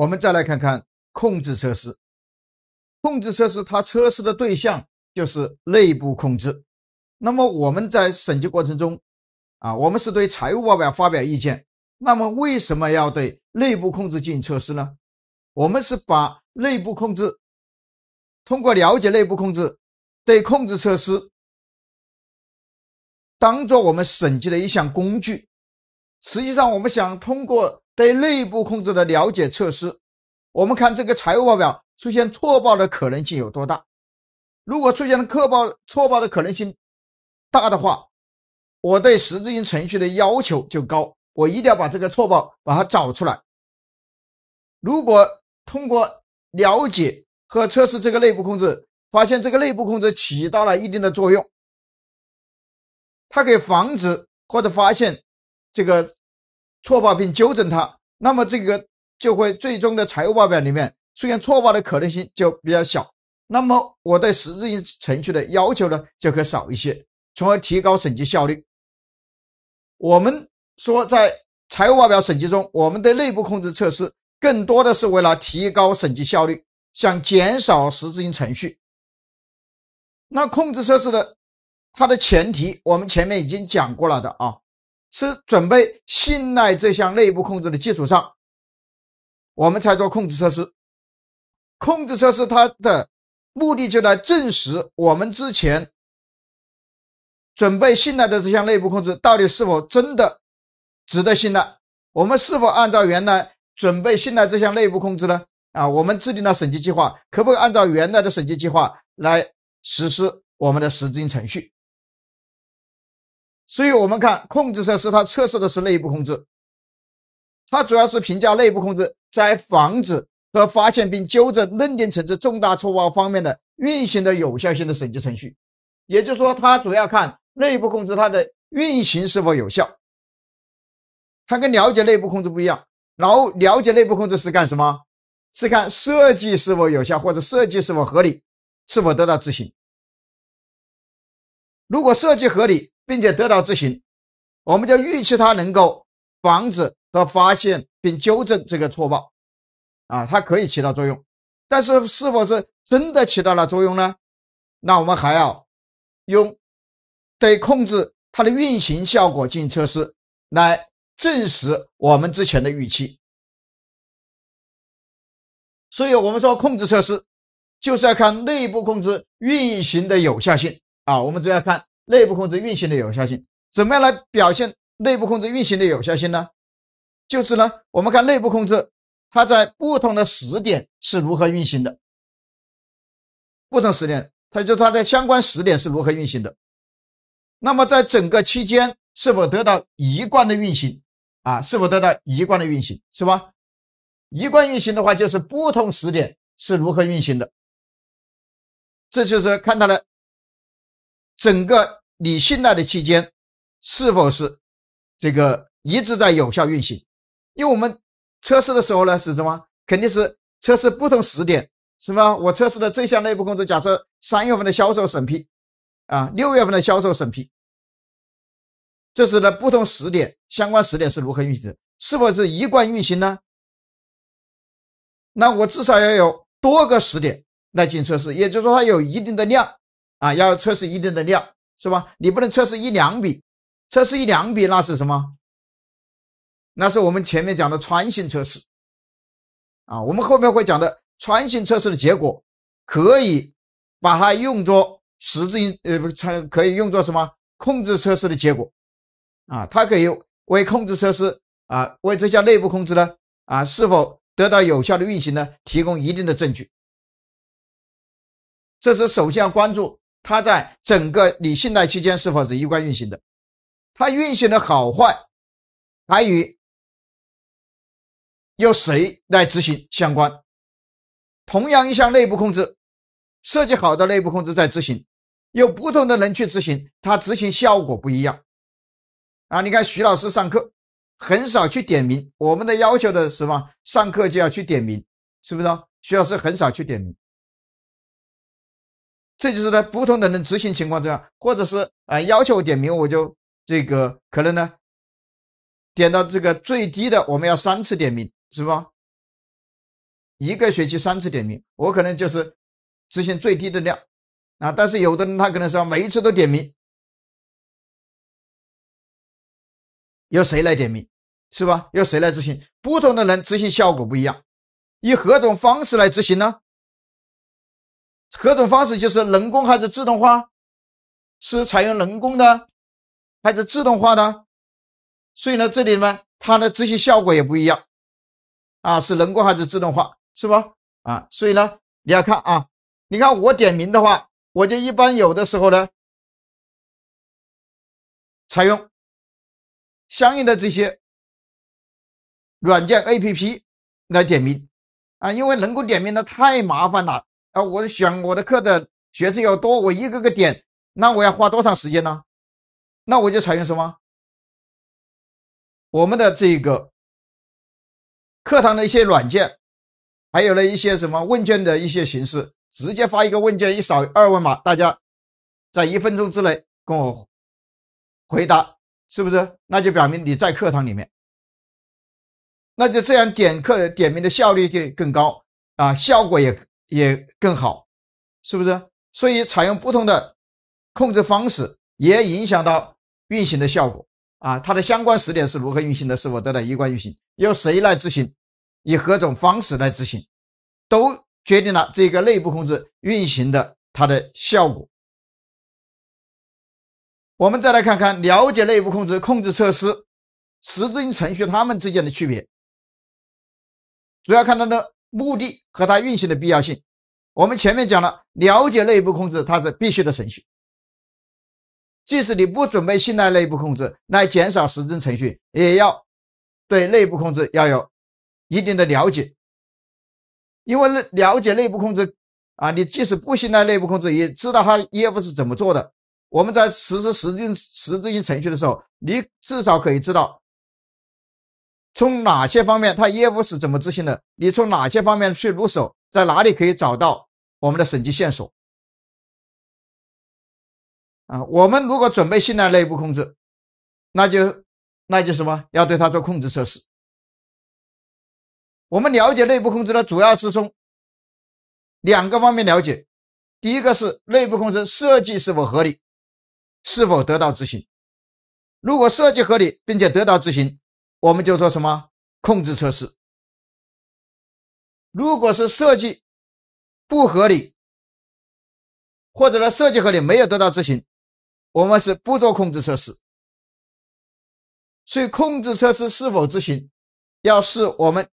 我们再来看看控制测试。控制测试，它测试的对象就是内部控制。那么我们在审计过程中，啊，我们是对财务报表发表意见。那么为什么要对内部控制进行测试呢？我们是把内部控制通过了解内部控制，对控制测试当做我们审计的一项工具。实际上，我们想通过。对内部控制的了解测试，我们看这个财务报表出现错报的可能性有多大。如果出现的客报错报的可能性大的话，我对实质性程序的要求就高，我一定要把这个错报把它找出来。如果通过了解和测试这个内部控制，发现这个内部控制起到了一定的作用，它可以防止或者发现这个错报并纠正它。那么这个就会最终的财务报表里面出现错报的可能性就比较小。那么我对实质性程序的要求呢，就可少一些，从而提高审计效率。我们说在财务报表审计中，我们的内部控制测试更多的是为了提高审计效率，想减少实质性程序。那控制测试的它的前提，我们前面已经讲过了的啊。是准备信赖这项内部控制的基础上，我们才做控制测试。控制测试它的目的，就来证实我们之前准备信赖的这项内部控制到底是否真的值得信赖。我们是否按照原来准备信赖这项内部控制呢？啊，我们制定了审计计划，可不可以按照原来的审计计划来实施我们的实质性程序？所以我们看控制测试，它测试的是内部控制，它主要是评价内部控制在防止和发现并纠正认定层次重大错误方面的运行的有效性的审计程序。也就是说，它主要看内部控制它的运行是否有效。它跟了解内部控制不一样。然后了解内部控制是干什么？是看设计是否有效或者设计是否合理，是否得到执行。如果设计合理，并且得到执行，我们就预期它能够防止和发现并纠正这个错报，啊，它可以起到作用。但是是否是真的起到了作用呢？那我们还要用对控制它的运行效果进行测试来证实我们之前的预期。所以，我们说控制测试就是要看内部控制运行的有效性啊，我们主要看。内部控制运行的有效性，怎么样来表现内部控制运行的有效性呢？就是呢，我们看内部控制它在不同的时点是如何运行的，不同时点，它就它的相关时点是如何运行的。那么在整个期间是否得到一贯的运行啊？是否得到一贯的运行，是吧？一贯运行的话，就是不同时点是如何运行的。这就是看到了整个。你信赖的期间是否是这个一直在有效运行？因为我们测试的时候呢，是什么？肯定是测试不同时点，是吧？我测试的这项内部控制，假设三月份的销售审批，啊，六月份的销售审批，这是呢不同时点相关时点是如何运行，的？是否是一贯运行呢？那我至少要有多个时点来进行测试，也就是说，它有一定的量啊，要测试一定的量。是吧？你不能测试一两笔，测试一两笔那是什么？那是我们前面讲的穿行测试，啊，我们后面会讲的穿行测试的结果，可以把它用作实质性，呃，不，穿可以用作什么？控制测试的结果，啊，它可以为控制测试，啊，为这家内部控制呢，啊，是否得到有效的运行呢，提供一定的证据。这是首先要关注。它在整个你信贷期间是否是一贯运行的？它运行的好坏还与由谁来执行相关。同样一项内部控制设计好的内部控制在执行，由不同的人去执行，它执行效果不一样。啊，你看徐老师上课很少去点名，我们的要求的是么？上课就要去点名，是不是徐老师很少去点名。这就是在不同的人执行情况之下，或者是啊要求点名，我就这个可能呢，点到这个最低的，我们要三次点名是吧？一个学期三次点名，我可能就是执行最低的量啊。但是有的人他可能说每一次都点名，由谁来点名是吧？由谁来执行？不同的人执行效果不一样，以何种方式来执行呢？何种方式就是人工还是自动化？是采用人工的还是自动化的？所以呢，这里呢，它的执行效果也不一样。啊，是人工还是自动化，是吧？啊，所以呢，你要看啊，你看我点名的话，我就一般有的时候呢，采用相应的这些软件 APP 来点名啊，因为人工点名呢太麻烦了。啊！我选我的课的学生要多，我一个个点，那我要花多长时间呢？那我就采用什么？我们的这个课堂的一些软件，还有了一些什么问卷的一些形式，直接发一个问卷，一扫二维码，大家在一分钟之内跟我回答，是不是？那就表明你在课堂里面，那就这样点课点名的效率就更高啊，效果也。也更好，是不是？所以采用不同的控制方式也影响到运行的效果啊。它的相关时点是如何运行的，是否得到一贯运行，由谁来执行，以何种方式来执行，都决定了这个内部控制运行的它的效果。我们再来看看，了解内部控制控制措施、实质性程序它们之间的区别，主要看它的。目的和它运行的必要性，我们前面讲了，了解内部控制它是必须的程序。即使你不准备信赖内部控制来减少实质程序，也要对内部控制要有一定的了解。因为了解内部控制啊，你即使不信赖内部控制，也知道它业务是怎么做的。我们在实施实质实质性程序的时候，你至少可以知道。从哪些方面，他业务是怎么执行的？你从哪些方面去入手？在哪里可以找到我们的审计线索？啊，我们如果准备信赖内部控制，那就那就什么？要对它做控制测试。我们了解内部控制呢，主要是从两个方面了解。第一个是内部控制设计是否合理，是否得到执行。如果设计合理，并且得到执行。我们就做什么控制测试。如果是设计不合理，或者呢设计合理没有得到执行，我们是不做控制测试。所以控制测试是否执行，要是我们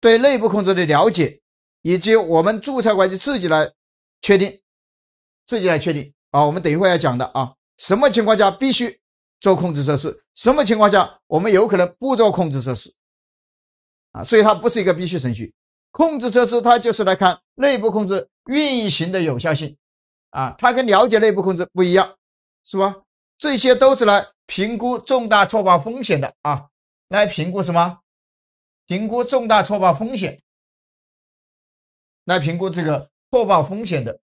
对内部控制的了解，以及我们注册会计自己来确定，自己来确定啊。我们等一会要讲的啊，什么情况下必须。做控制测试，什么情况下我们有可能不做控制测试啊？所以它不是一个必须程序。控制测试它就是来看内部控制运行的有效性啊，它跟了解内部控制不一样，是吧？这些都是来评估重大错报风险的啊，来评估什么？评估重大错报风险，来评估这个错报风险的，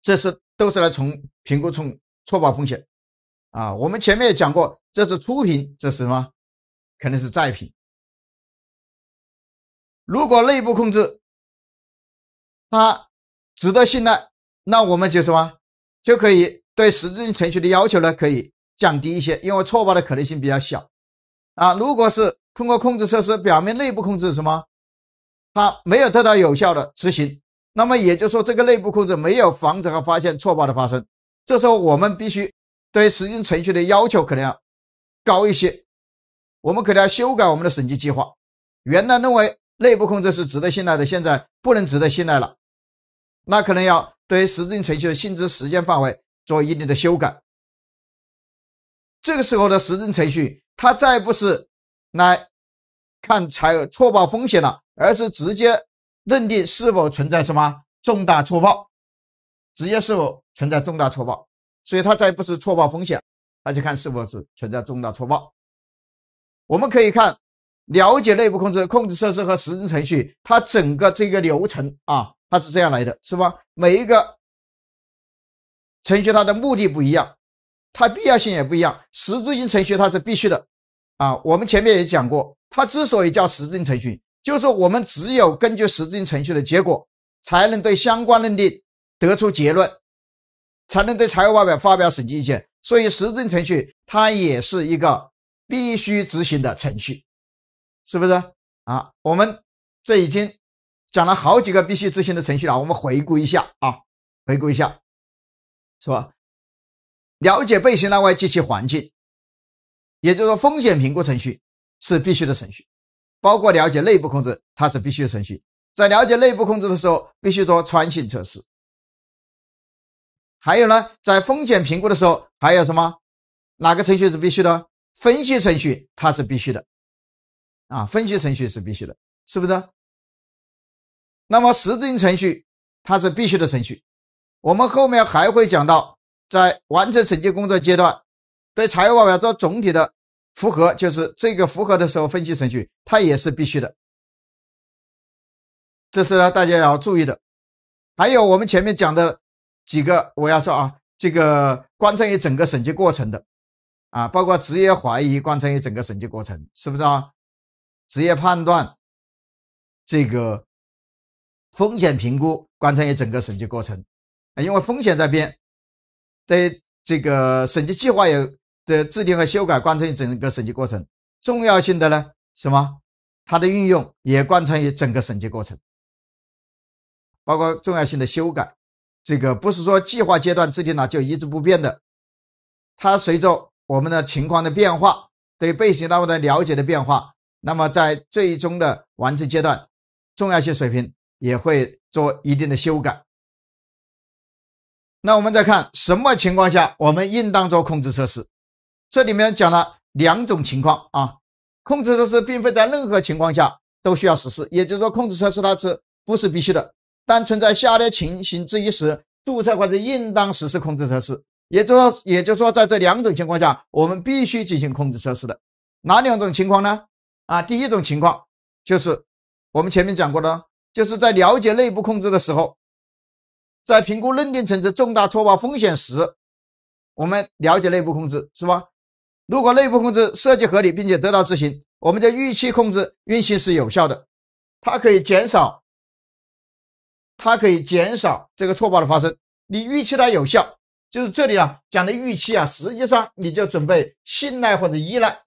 这是都是来从评估从错报风险。啊，我们前面也讲过，这是初评，这是什么？肯定是再评。如果内部控制它值得信赖，那我们就什么就可以对实质性程序的要求呢？可以降低一些，因为错报的可能性比较小。啊，如果是通过控制设施表面内部控制什么，它没有得到有效的执行，那么也就是说这个内部控制没有防止和发现错报的发生。这时候我们必须。对实质程序的要求可能要高一些，我们可能要修改我们的审计计划。原来认为内部控制是值得信赖的，现在不能值得信赖了，那可能要对实质程序的性质、时间、范围做一定的修改。这个时候的实政程序，它再不是来看财错报风险了，而是直接认定是否存在什么重大错报，直接是否存在重大错报。所以它再不是错报风险，大家看是否是存在重大错报？我们可以看了解内部控制控制设施和实质程序，它整个这个流程啊，它是这样来的，是吧？每一个程序它的目的不一样，它必要性也不一样。实质性程序它是必须的啊。我们前面也讲过，它之所以叫实质性程序，就是我们只有根据实质性程序的结果，才能对相关认定得出结论。才能对财务报表发表审计意见，所以实政程序它也是一个必须执行的程序，是不是啊？我们这已经讲了好几个必须执行的程序了，我们回顾一下啊，回顾一下，是吧？了解被审单位及其环境，也就是说风险评估程序是必须的程序，包括了解内部控制，它是必须的程序。在了解内部控制的时候，必须做穿性测试。还有呢，在风险评估的时候，还有什么哪个程序是必须的？分析程序它是必须的，啊，分析程序是必须的，是不是？那么实质性程序它是必须的程序，我们后面还会讲到，在完成审计工作阶段，对财务报表做总体的复核，就是这个复核的时候，分析程序它也是必须的，这是呢大家要注意的。还有我们前面讲的。几个我要说啊，这个贯穿于整个审计过程的啊，包括职业怀疑贯穿于整个审计过程，是不是啊？职业判断，这个风险评估贯穿于整个审计过程，啊，因为风险在变，对这个审计计划有的制定和修改贯穿于整个审计过程。重要性的呢，什么它的运用也贯穿于整个审计过程，包括重要性的修改。这个不是说计划阶段制定了就一直不变的，它随着我们的情况的变化，对背景单位了解的变化，那么在最终的完成阶段，重要性水平也会做一定的修改。那我们再看什么情况下我们应当做控制测试，这里面讲了两种情况啊，控制测试并非在任何情况下都需要实施，也就是说控制测试它是不是必须的。但存在下列情形之一时，注册或者应当实施控制测试，也就说，也就是说，在这两种情况下，我们必须进行控制测试的哪两种情况呢？啊，第一种情况就是我们前面讲过的，就是在了解内部控制的时候，在评估认定层次重大错报风险时，我们了解内部控制是吧？如果内部控制设计合理并且得到执行，我们的预期控制运行是有效的，它可以减少。它可以减少这个错报的发生。你预期它有效，就是这里啊讲的预期啊，实际上你就准备信赖或者依赖，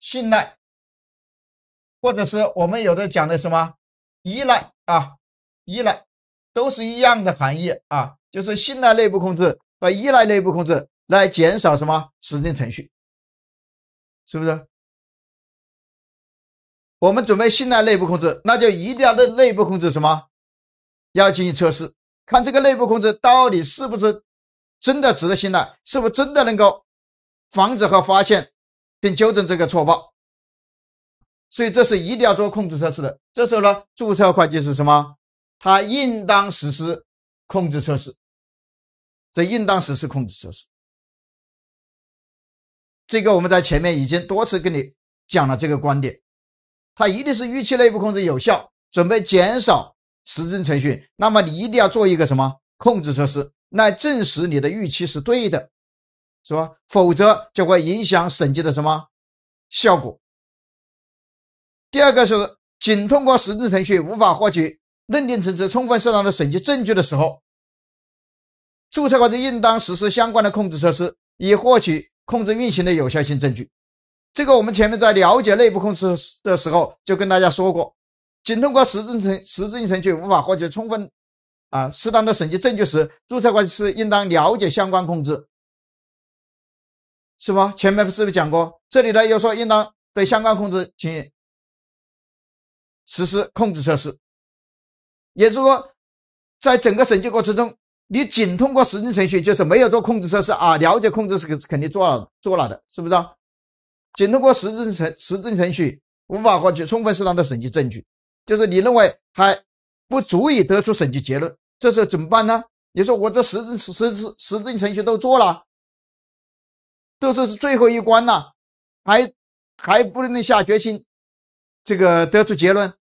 信赖，或者是我们有的讲的什么依赖啊，依赖都是一样的含义啊，就是信赖内部控制和依赖内部控制来减少什么指定程序，是不是？我们准备信赖内部控制，那就一定要对内部控制什么要进行测试，看这个内部控制到底是不是真的值得信赖，是否真的能够防止和发现并纠正这个错报。所以，这是一定要做控制测试的。这时候呢，注册会计师什么，他应当实施控制测试，这应当实施控制测试。这个我们在前面已经多次跟你讲了这个观点。它一定是预期内部控制有效，准备减少实证程序，那么你一定要做一个什么控制测施来证实你的预期是对的，是吧？否则就会影响审计的什么效果。第二个是，仅通过实证程序无法获取认定层次充分适当的审计证据的时候，注册会计师应当实施相关的控制测试，以获取控制运行的有效性证据。这个我们前面在了解内部控制的时候就跟大家说过，仅通过实质性实质性程序无法获取充分、啊适当的审计证据时，注册会计师应当了解相关控制，是不？前面是不是讲过？这里呢又说应当对相关控制进行实施控制测试，也就是说，在整个审计过程中，你仅通过实证程序就是没有做控制测试啊？了解控制是肯肯定做了做了的，是不是啊？仅通过实证程实证程序无法获取充分适当的审计证据，就是你认为还不足以得出审计结论，这时候怎么办呢？你说我这实证实实证程序都做了，都是最后一关了，还还不能下决心这个得出结论，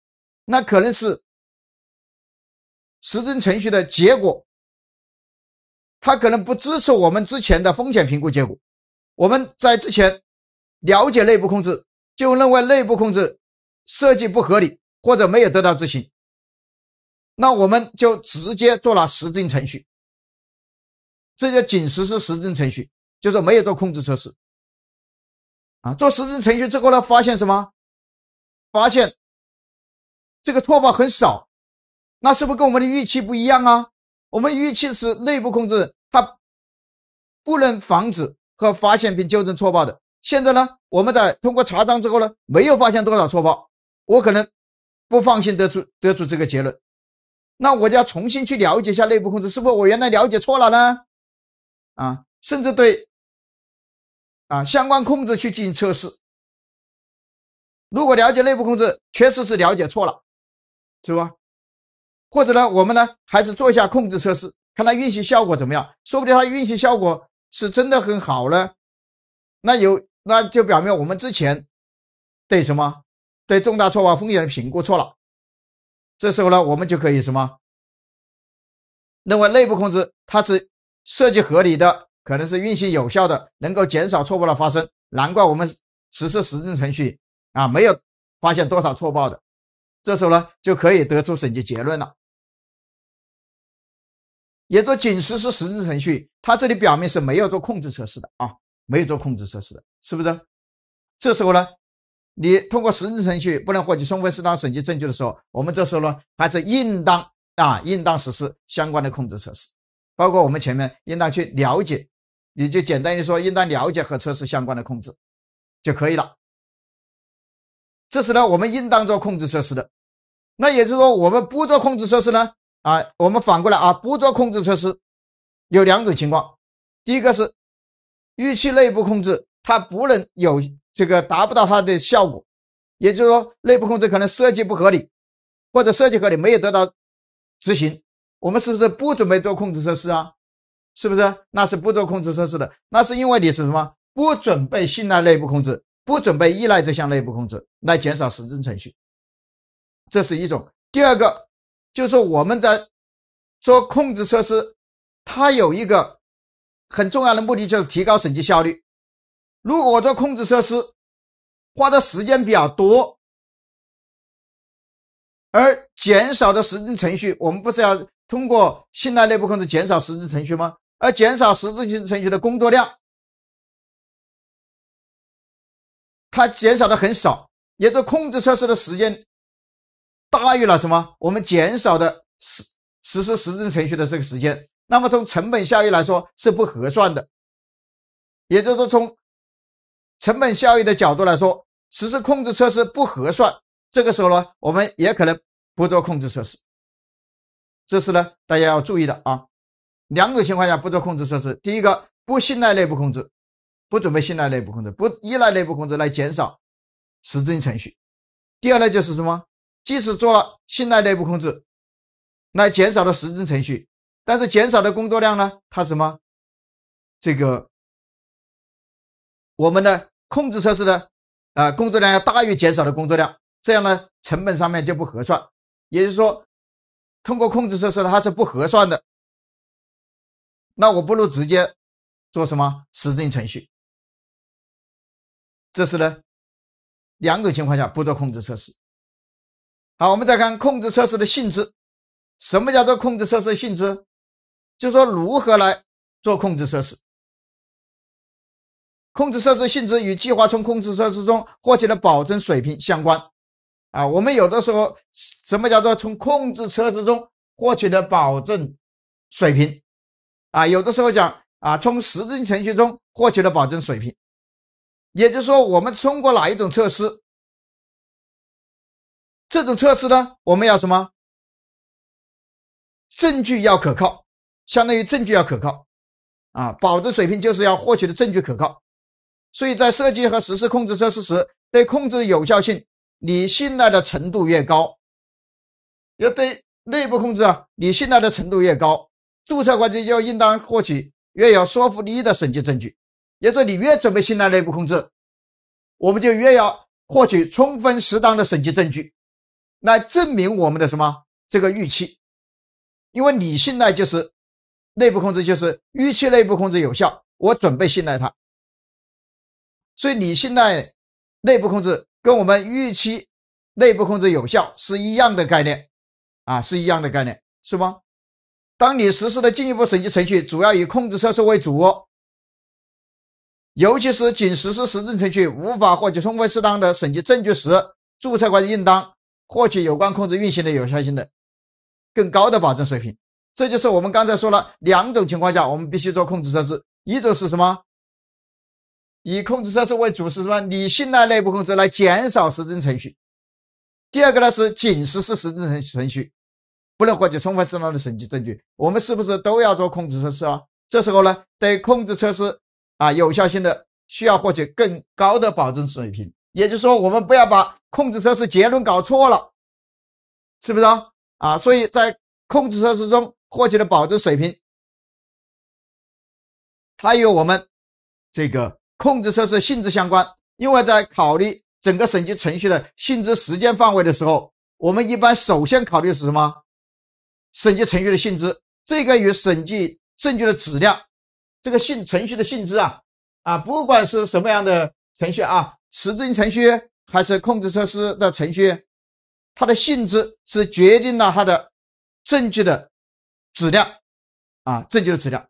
那可能是实证程序的结果，它可能不支持我们之前的风险评估结果，我们在之前。了解内部控制，就认为内部控制设计不合理或者没有得到执行，那我们就直接做了实证程序，这就仅实施实证程序，就说没有做控制测试。啊，做实证程序之后呢，发现什么？发现这个错报很少，那是不是跟我们的预期不一样啊？我们预期是内部控制它不能防止和发现并纠正错报的。现在呢，我们在通过查账之后呢，没有发现多少错报，我可能不放心得出得出这个结论，那我就要重新去了解一下内部控制，是不是我原来了解错了呢？啊，甚至对啊相关控制去进行测试，如果了解内部控制确实是了解错了，是吧？或者呢，我们呢还是做一下控制测试，看它运行效果怎么样，说不定它运行效果是真的很好呢，那有。那就表明我们之前对什么对重大错报风险的评估错了。这时候呢，我们就可以什么认为内部控制它是设计合理的，可能是运行有效的，能够减少错报的发生。难怪我们实施实质程序啊，没有发现多少错报的。这时候呢，就可以得出审计结论了。也说仅实施实质程序，它这里表明是没有做控制测试的啊。没有做控制测试的，是不是？这时候呢，你通过实质程序不能获取充分适当审计证据的时候，我们这时候呢还是应当啊，应当实施相关的控制测试，包括我们前面应当去了解，你就简单的说，应当了解和测试相关的控制就可以了。这时呢，我们应当做控制测试的。那也就是说，我们不做控制测试呢，啊，我们反过来啊，不做控制测试，有两种情况，第一个是。预期内部控制，它不能有这个达不到它的效果，也就是说，内部控制可能设计不合理，或者设计合理没有得到执行。我们是不是不准备做控制测施啊？是不是？那是不做控制测施的，那是因为你是什么？不准备信赖内部控制，不准备依赖这项内部控制来减少实证程序，这是一种。第二个就是我们在做控制设施，它有一个。很重要的目的就是提高审计效率。如果我做控制设施，花的时间比较多，而减少的实质程序，我们不是要通过信赖内部控制减少实质程序吗？而减少实质程序的工作量，它减少的很少，也就控制测试的时间大于了什么？我们减少的实实施实质程序的这个时间。那么从成本效益来说是不合算的，也就是说从成本效益的角度来说，实施控制测试不合算。这个时候呢，我们也可能不做控制测试，这是呢大家要注意的啊。两种情况下不做控制测试：第一个，不信赖内部控制，不准备信赖内部控制，不依赖内部控制来减少实证程序；第二呢，就是什么，即使做了信赖内部控制来减少的实证程序。但是减少的工作量呢？它什么？这个我们的控制测试呢？啊，工作量要大于减少的工作量，这样呢，成本上面就不合算。也就是说，通过控制测试它是不合算的。那我不如直接做什么实质性程序。这是呢两种情况下不做控制测试。好，我们再看控制测试的性质。什么叫做控制测试性质？就说如何来做控制设施。控制设施性质与计划从控制设施中获取的保证水平相关。啊，我们有的时候什么叫做从控制设施中获取的保证水平？啊，有的时候讲啊，从实证程序中获取的保证水平。也就是说，我们通过哪一种测试？这种测试呢，我们要什么？证据要可靠。相当于证据要可靠啊，保值水平就是要获取的证据可靠。所以在设计和实施控制措施时，对控制有效性你信赖的程度越高，要对内部控制啊，你信赖的程度越高，注册会计就应当获取越有说服力的审计证据。也就说，你越准备信赖内部控制，我们就越要获取充分适当的审计证据来证明我们的什么这个预期，因为你信赖就是。内部控制就是预期内部控制有效，我准备信赖它。所以你信赖内部控制，跟我们预期内部控制有效是一样的概念啊，是一样的概念，是吗？当你实施的进一步审计程序主要以控制测试为主，尤其是仅实施实证程序无法获取充分适当的审计证据时，注册管理应当获取有关控制运行的有效性的更高的保证水平。这就是我们刚才说了两种情况下我们必须做控制测试，一种是什么？以控制测试为主是么？你信赖内部控制来减少实质程序。第二个呢是仅实施实质程程序，不能获取充分适当的审计证据。我们是不是都要做控制测试啊？这时候呢，对控制测试啊有效性的需要获取更高的保证水平。也就是说，我们不要把控制测试结论搞错了，是不是啊？啊，所以在控制测试中。获取的保证水平，它与我们这个控制测试性质相关。因为在考虑整个审计程序的性质、时间、范围的时候，我们一般首先考虑是什么？审计程序的性质，这个与审计证据的质量、这个性程序的性质啊啊，不管是什么样的程序啊，实质性程序还是控制测试的程序，它的性质是决定了它的证据的。质量啊，证据的质量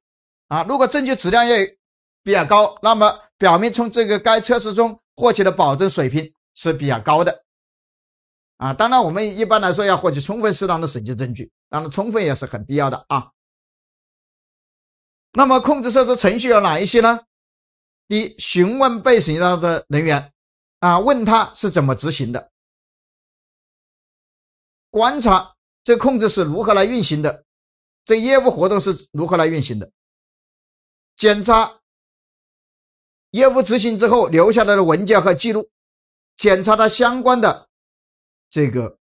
啊，如果证据质量也比较高，那么表明从这个该测试中获取的保证水平是比较高的啊。当然，我们一般来说要获取充分适当的审计证据，当然充分也是很必要的啊。那么，控制设置程序有哪一些呢？第一，询问被审查的人员啊，问他是怎么执行的，观察这控制是如何来运行的。这业务活动是如何来运行的？检查业务执行之后留下来的文件和记录，检查它相关的这个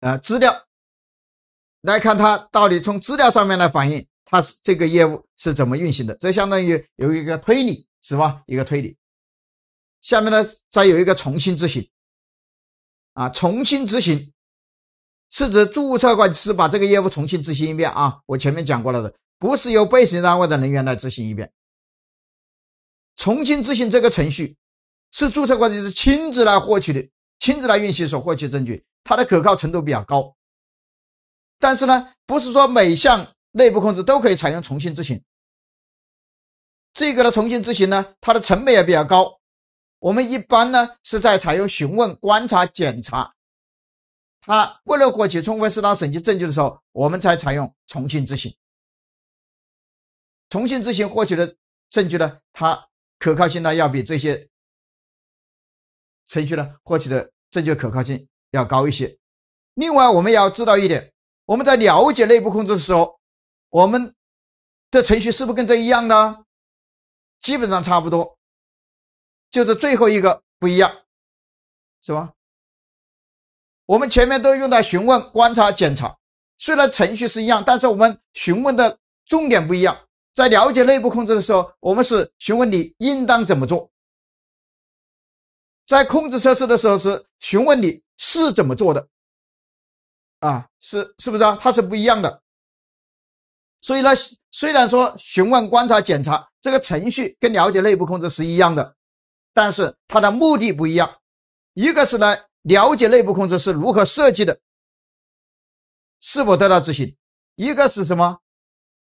呃资料，来看它到底从资料上面来反映它是这个业务是怎么运行的。这相当于有一个推理，是吧？一个推理。下面呢，再有一个重新执行，啊，重新执行。是指注册会计师把这个业务重新执行一遍啊，我前面讲过了的，不是由被审计单位的人员来执行一遍，重新执行这个程序，是注册会计师亲自来获取的，亲自来运行所获取证据，它的可靠程度比较高。但是呢，不是说每项内部控制都可以采用重新执行，这个的重新执行呢，它的成本也比较高，我们一般呢是在采用询问、观察、检查。他为了获取充分适当审计证据的时候，我们才采用重新执行。重新执行获取的证据呢，它可靠性呢要比这些程序呢获取的证据可靠性要高一些。另外，我们要知道一点，我们在了解内部控制的时候，我们的程序是不是跟这一样呢？基本上差不多，就是最后一个不一样，是吧？我们前面都用到询问、观察、检查，虽然程序是一样，但是我们询问的重点不一样。在了解内部控制的时候，我们是询问你应当怎么做；在控制测试的时候，是询问你是怎么做的。啊，是是不是啊？它是不一样的。所以呢，虽然说询问、观察、检查这个程序跟了解内部控制是一样的，但是它的目的不一样。一个是呢。了解内部控制是如何设计的，是否得到执行？一个是什么？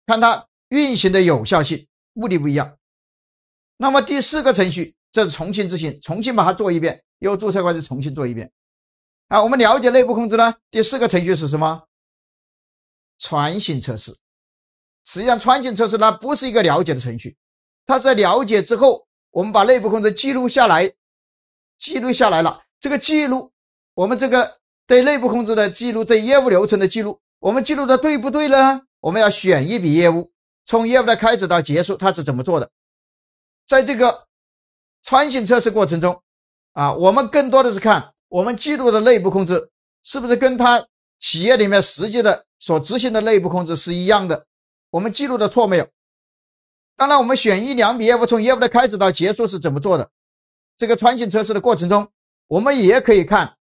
看它运行的有效性，目的不一样。那么第四个程序，这是重新执行，重新把它做一遍，又注册会计师重新做一遍。啊，我们了解内部控制呢？第四个程序是什么？穿行测试。实际上，穿行测试它不是一个了解的程序，它是在了解之后，我们把内部控制记录下来，记录下来了。这个记录，我们这个对内部控制的记录，对业务流程的记录，我们记录的对不对呢？我们要选一笔业务，从业务的开始到结束，它是怎么做的？在这个穿行测试过程中，啊，我们更多的是看我们记录的内部控制是不是跟它企业里面实际的所执行的内部控制是一样的，我们记录的错没有？当然，我们选一两笔业务，从业务的开始到结束是怎么做的？这个穿行测试的过程中。我们也可以看，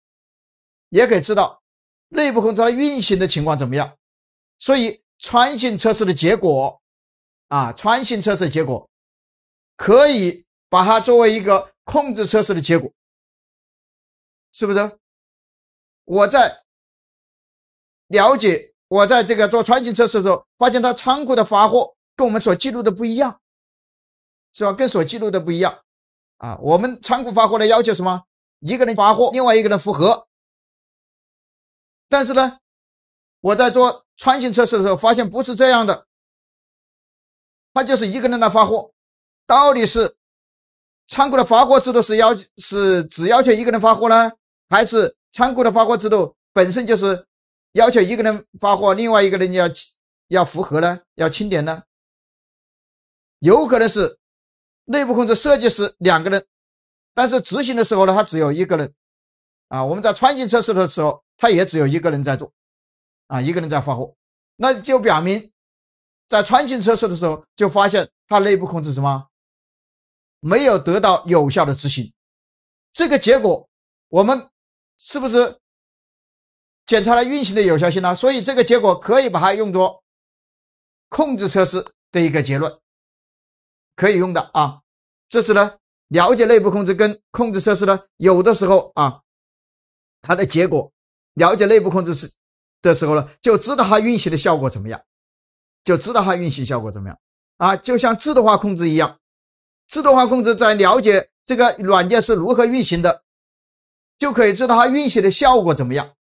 也可以知道内部控制它运行的情况怎么样。所以穿行测试的结果，啊，穿行测试结果可以把它作为一个控制测试的结果，是不是？我在了解我在这个做穿行测试的时候，发现它仓库的发货跟我们所记录的不一样，是吧？跟所记录的不一样。啊，我们仓库发货的要求什么？一个人发货，另外一个人复合。但是呢，我在做穿行测试的时候发现不是这样的。他就是一个人来发货，到底是仓库的发货制度是要是只要求一个人发货呢，还是仓库的发货制度本身就是要求一个人发货，另外一个人要要符合呢，要清点呢？有可能是内部控制设计是两个人。但是执行的时候呢，他只有一个人啊。我们在穿行测试的时候，他也只有一个人在做啊，一个人在发货，那就表明在穿行测试的时候就发现他内部控制什么没有得到有效的执行。这个结果我们是不是检查了运行的有效性呢？所以这个结果可以把它用作控制测试的一个结论，可以用的啊。这是呢。了解内部控制跟控制设施呢，有的时候啊，它的结果了解内部控制是的时候呢，就知道它运行的效果怎么样，就知道它运行效果怎么样啊，就像自动化控制一样，自动化控制在了解这个软件是如何运行的，就可以知道它运行的效果怎么样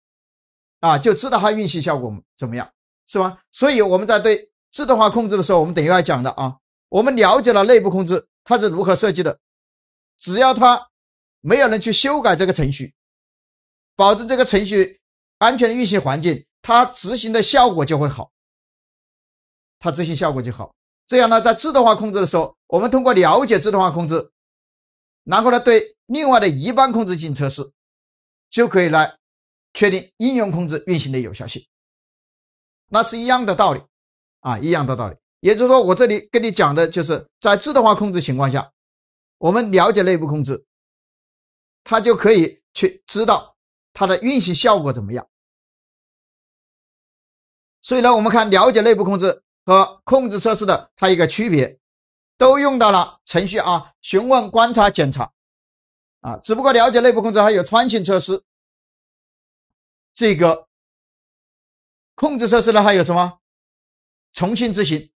啊，就知道它运行效果怎么样，是吧？所以我们在对自动化控制的时候，我们等于要讲的啊，我们了解了内部控制它是如何设计的。只要它没有人去修改这个程序，保证这个程序安全运行环境，它执行的效果就会好。它执行效果就好，这样呢，在自动化控制的时候，我们通过了解自动化控制，然后呢，对另外的一般控制进行测试，就可以来确定应用控制运行的有效性。那是一样的道理啊，一样的道理。也就是说，我这里跟你讲的就是在自动化控制情况下。我们了解内部控制，它就可以去知道它的运行效果怎么样。所以呢，我们看了解内部控制和控制测试的它一个区别，都用到了程序啊、询问、观察、检查啊，只不过了解内部控制还有穿行测试，这个控制测试呢还有什么？重庆执行，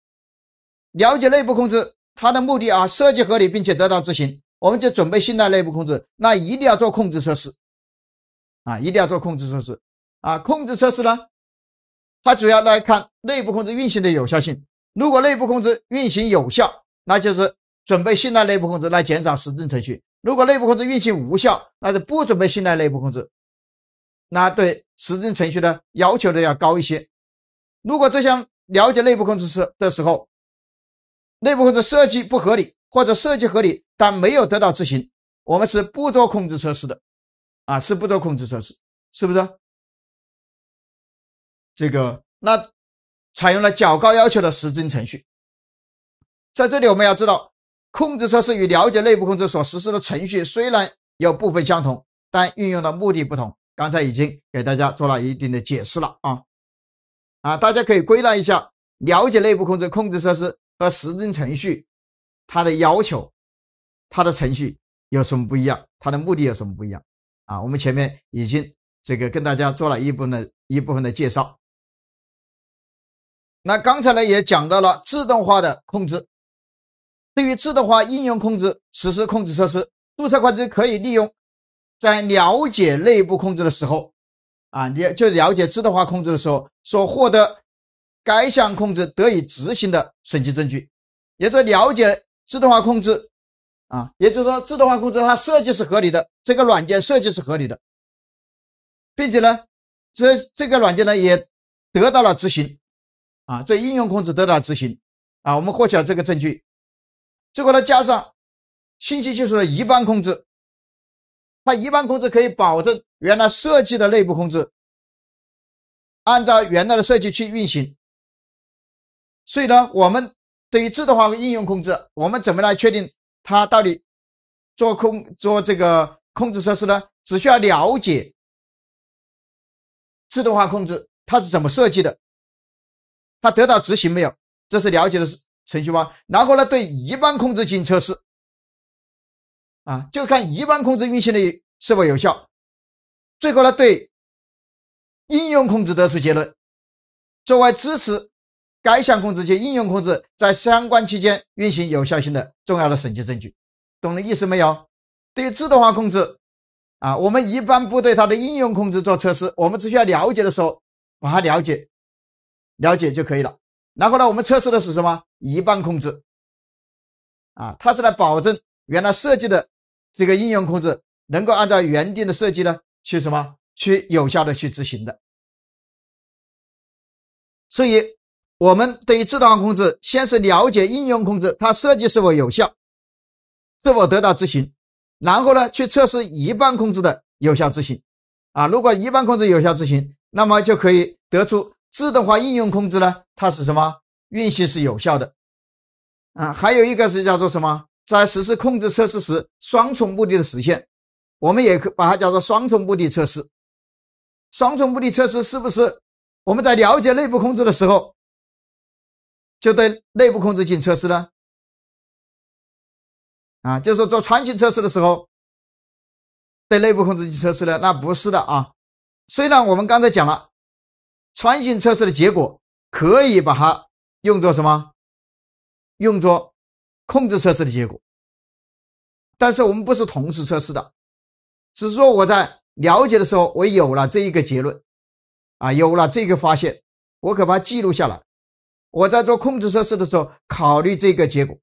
了解内部控制。它的目的啊，设计合理并且得到执行，我们就准备信赖内部控制，那一定要做控制测试，啊，一定要做控制测试，啊，控制测试呢，它主要来看内部控制运行的有效性。如果内部控制运行有效，那就是准备信赖内部控制来减少实质性程序；如果内部控制运行无效，那就不准备信赖内部控制，那对实证程序的要求的要高一些。如果这项了解内部控制时的时候，内部控制设计不合理，或者设计合理但没有得到执行，我们是不做控制测试的，啊，是不做控制测试，是不是？这个那采用了较高要求的实证程序，在这里我们要知道，控制测试与了解内部控制所实施的程序虽然有部分相同，但运用的目的不同。刚才已经给大家做了一定的解释了啊，啊，大家可以归纳一下，了解内部控制控制测试。和实证程序，它的要求，它的程序有什么不一样？它的目的有什么不一样？啊，我们前面已经这个跟大家做了一部分一部分的介绍。那刚才呢也讲到了自动化的控制，对于自动化应用控制实施控制设施，注册会计师可以利用在了解内部控制的时候，啊，你就了解自动化控制的时候所获得。该项控制得以执行的审计证据，也就了解自动化控制啊，也就是说自动化控制它设计是合理的，这个软件设计是合理的，并且呢，这这个软件呢也得到了执行啊，这应用控制得到了执行啊，我们获取了这个证据，最后呢加上信息技术的一般控制，它一般控制可以保证原来设计的内部控制按照原来的设计去运行。所以呢，我们对于自动化和应用控制，我们怎么来确定它到底做控做这个控制设施呢？只需要了解自动化控制它是怎么设计的，它得到执行没有？这是了解的是程序吗？然后呢，对一般控制进行测试，啊，就看一般控制运行的是否有效。最后呢，对应用控制得出结论，作为支持。该项控制及应用控制在相关期间运行有效性的重要的审计证据，懂的意思没有？对于自动化控制啊，我们一般不对它的应用控制做测试，我们只需要了解的时候把它了解了解就可以了。然后呢，我们测试的是什么？一半控制啊，它是来保证原来设计的这个应用控制能够按照原定的设计呢去什么去有效的去执行的，所以。我们对于自动化控制，先是了解应用控制，它设计是否有效，是否得到执行，然后呢，去测试一般控制的有效执行。啊，如果一般控制有效执行，那么就可以得出自动化应用控制呢，它是什么运行是有效的。啊，还有一个是叫做什么，在实施控制测试时，双重目的的实现，我们也可把它叫做双重目的测试。双重目的测试是不是我们在了解内部控制的时候？就对内部控制行测试呢？啊，就是做穿行测试的时候，对内部控制行测试呢，那不是的啊。虽然我们刚才讲了，穿行测试的结果可以把它用作什么？用作控制测试的结果。但是我们不是同时测试的，只是说我在了解的时候，我有了这一个结论，啊，有了这个发现，我可把它记录下来。我在做控制测试的时候考虑这个结果，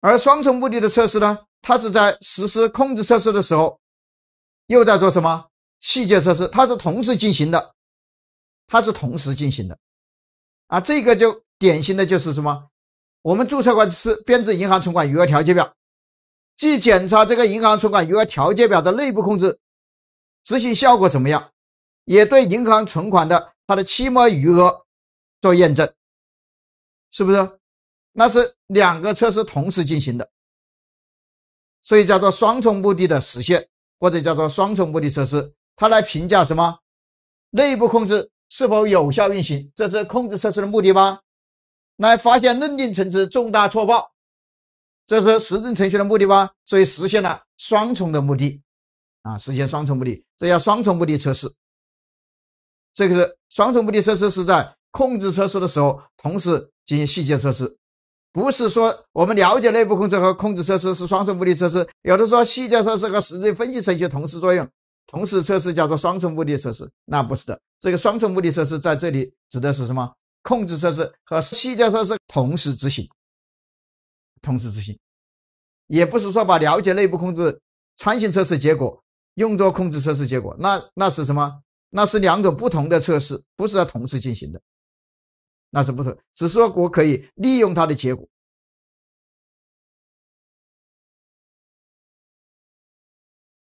而双重目的的测试呢，它是在实施控制测试的时候，又在做什么细节测试？它是同时进行的，它是同时进行的，啊，这个就典型的就是什么？我们注册会计师编制银行存款余额调节表，既检查这个银行存款余额调节表的内部控制执行效果怎么样，也对银行存款的它的期末余额。做验证，是不是？那是两个测试同时进行的，所以叫做双重目的的实现，或者叫做双重目的测试。它来评价什么？内部控制是否有效运行，这是控制测试的目的吗？来发现认定层次重大错报，这是实证程序的目的吗？所以实现了双重的目的，啊，实现双重目的，这叫双重目的测试。这个是双重目的测试是在。控制测试的时候，同时进行细节测试，不是说我们了解内部控制和控制测试是双重目的测试。有的说细节测试和实际分析程序同时作用，同时测试叫做双重目的测试，那不是的。这个双重目的测试在这里指的是什么？控制测试和细节测试同时执行，同时执行，也不是说把了解内部控制穿行测试结果用作控制测试结果，那那是什么？那是两种不同的测试，不是在同时进行的。那是不是？只是说我可以利用它的结果。